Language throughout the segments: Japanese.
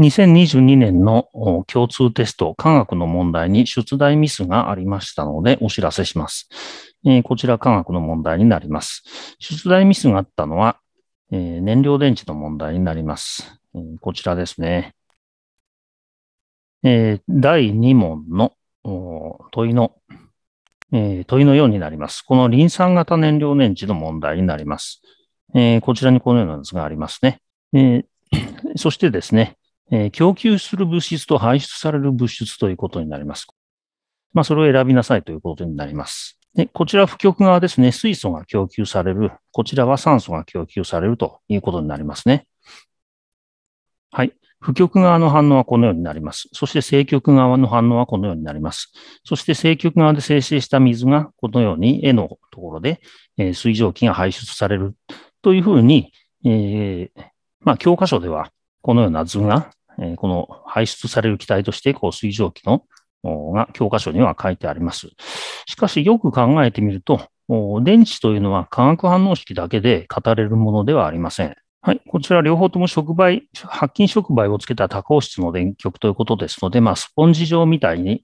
2022年の共通テスト、科学の問題に出題ミスがありましたのでお知らせします。えこちら科学の問題になります。出題ミスがあったのは、え燃料電池の問題になります。えこちらですね。え第2問の問いの、え問いのようになります。このリン酸型燃料電池の問題になります。えこちらにこのような図がありますね。えそしてですね、え供給する物質と排出される物質ということになります。まあ、それを選びなさいということになります。で、こちら負極側ですね、水素が供給される、こちらは酸素が供給されるということになりますね。はい。負極側の反応はこのようになります。そして正極側の反応はこのようになります。そして正極側で生成した水がこのように絵のところで、え水蒸気が排出されるというふうに、えー、まあ、教科書ではこのような図が、えこの排出される気体として、こう、水蒸気のが教科書には書いてあります。しかし、よく考えてみると、電池というのは化学反応式だけで語れるものではありません。はい。こちら両方とも触媒、発菌触媒をつけた多孔質の電極ということですので、まあ、スポンジ状みたいに、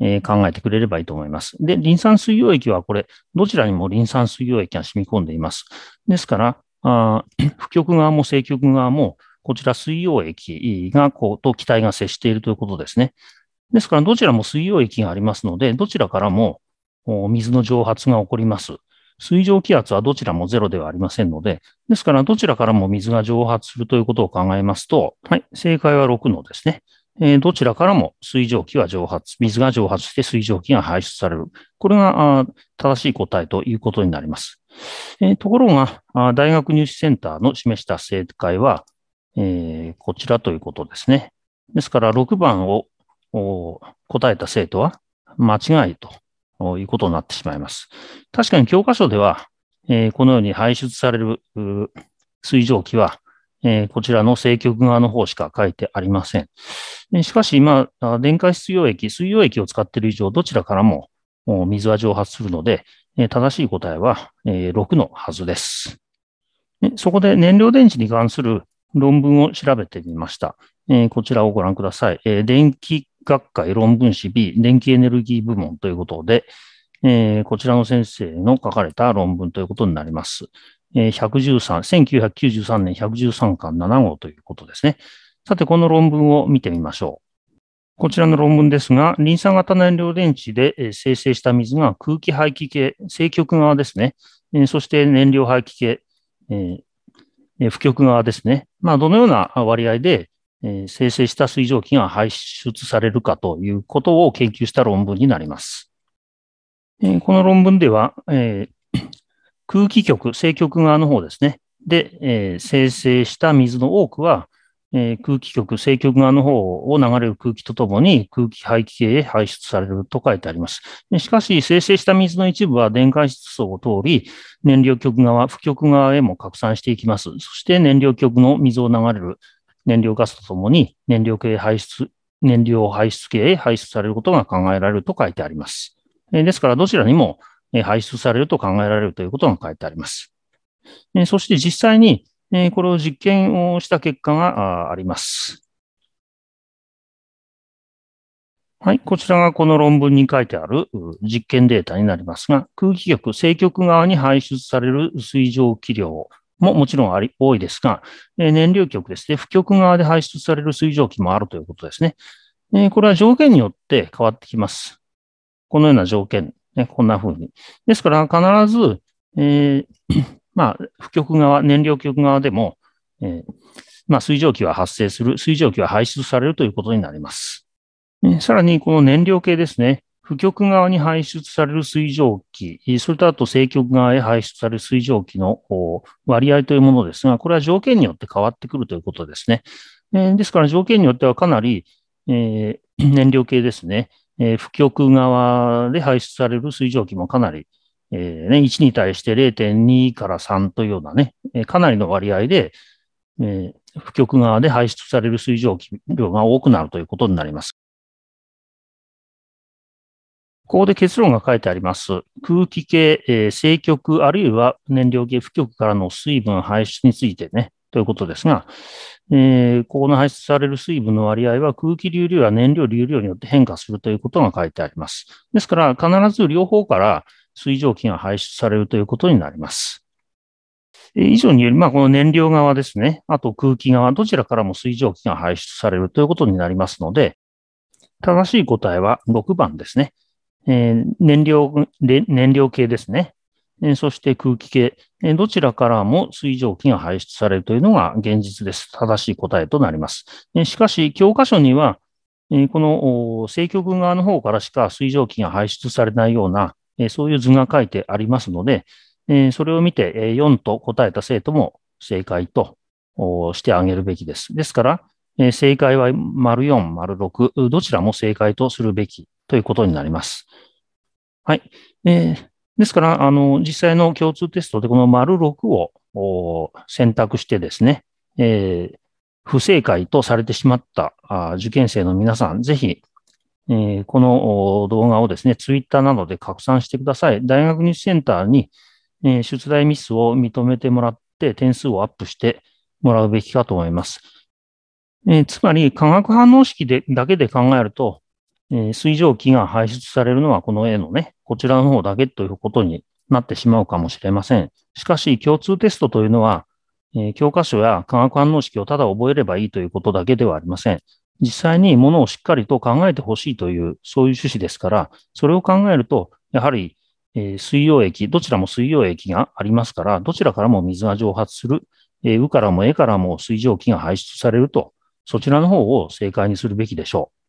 え考えてくれればいいと思います。で、リン酸水溶液はこれ、どちらにもリン酸水溶液が染み込んでいます。ですから、あ不 極側も正極側も、こちら水溶液がこうと気体が接しているということですね。ですから、どちらも水溶液がありますので、どちらからも水の蒸発が起こります。水蒸気圧はどちらもゼロではありませんので、ですからどちらからも水が蒸発するということを考えますと、はい、正解は6のですね、えー、どちらからも水蒸気は蒸発、水が蒸発して水蒸気が排出される。これが正しい答えということになります。えー、ところが、大学入試センターの示した正解は、えー、こちらということですね。ですから、6番を答えた生徒は間違いということになってしまいます。確かに教科書では、えー、このように排出される水蒸気は、えー、こちらの正極側の方しか書いてありません。しかし今、電解質溶液、水溶液を使っている以上、どちらからも水は蒸発するので、正しい答えは6のはずです。そこで燃料電池に関する論文を調べてみました。えー、こちらをご覧ください、えー、電気学会論文誌 B、電気エネルギー部門ということで、えー、こちらの先生の書かれた論文ということになります。えー、113、1993年113巻7号ということですね。さて、この論文を見てみましょう。こちらの論文ですが、リン酸型燃料電池で生成した水が空気排気系、正極側ですね、そして燃料排気系、えー、局側ですね。まあ、どのような割合で、えー、生成した水蒸気が排出されるかということを研究した論文になります。えー、この論文では、えー、空気局、正極側の方ですね。で、えー、生成した水の多くは、えー、空気局、政局側の方を流れる空気とともに空気排気系へ排出されると書いてあります。しかし、生成した水の一部は電解質層を通り、燃料局側、負局側へも拡散していきます。そして燃料局の水を流れる燃料ガスとともに燃料系排出、燃料排出系へ排出されることが考えられると書いてあります。ですから、どちらにも排出されると考えられるということが書いてあります。そして実際にえー、これを実験をした結果があります。はい、こちらがこの論文に書いてある実験データになりますが、空気局、正極側に排出される水蒸気量ももちろんあり多いですが、えー、燃料局ですね、負極側で排出される水蒸気もあるということですね。えー、これは条件によって変わってきます。このような条件、ね、こんな風に。ですから、必ず、えーまあ、負極側、燃料極側でも、えー、まあ、水蒸気は発生する、水蒸気は排出されるということになります。えさらに、この燃料系ですね。負極側に排出される水蒸気、それとあと正極側へ排出される水蒸気の割合というものですが、これは条件によって変わってくるということですね。えですから条件によってはかなり、えー、燃料系ですね、えー、負極側で排出される水蒸気もかなりえーね、1に対して0.2から3というようなね、かなりの割合で、えー、負極側で排出される水蒸気量が多くなるということになります。ここで結論が書いてあります。空気系、えー、正極、あるいは燃料系負極からの水分排出についてね、ということですが、えー、ここの排出される水分の割合は空気流量や燃料流量によって変化するということが書いてあります。ですから、必ず両方から水蒸気が排出されるということになります。以上により、まあ、この燃料側ですね、あと空気側、どちらからも水蒸気が排出されるということになりますので、正しい答えは6番ですね。えー、燃料、燃料系ですね。えそして空気系、えどちらからも水蒸気が排出されるというのが現実です。正しい答えとなります。えしかし、教科書には、えこの正局側の方からしか水蒸気が排出されないようなえそういう図が書いてありますので、えそれを見て、え4と答えた生徒も正解としてあげるべきです。ですから、え正解は丸4、丸6、どちらも正解とするべきということになります。はい。えですから、あの、実際の共通テストでこの丸6を選択してですね、え不正解とされてしまった受験生の皆さん、ぜひえー、この動画をですね、ツイッターなどで拡散してください。大学入試センターに、えー、出題ミスを認めてもらって、点数をアップしてもらうべきかと思います。えー、つまり、化学反応式でだけで考えると、え水蒸気が排出されるのはこの絵のね、こちらの方だけということになってしまうかもしれません。しかし、共通テストというのは、え教科書や化学反応式をただ覚えればいいということだけではありません。実際にものをしっかりと考えてほしいという、そういう趣旨ですから、それを考えると、やはり、え水溶液、どちらも水溶液がありますから、どちらからも水が蒸発する、えー、うからもえからも水蒸気が排出されると、そちらの方を正解にするべきでしょう。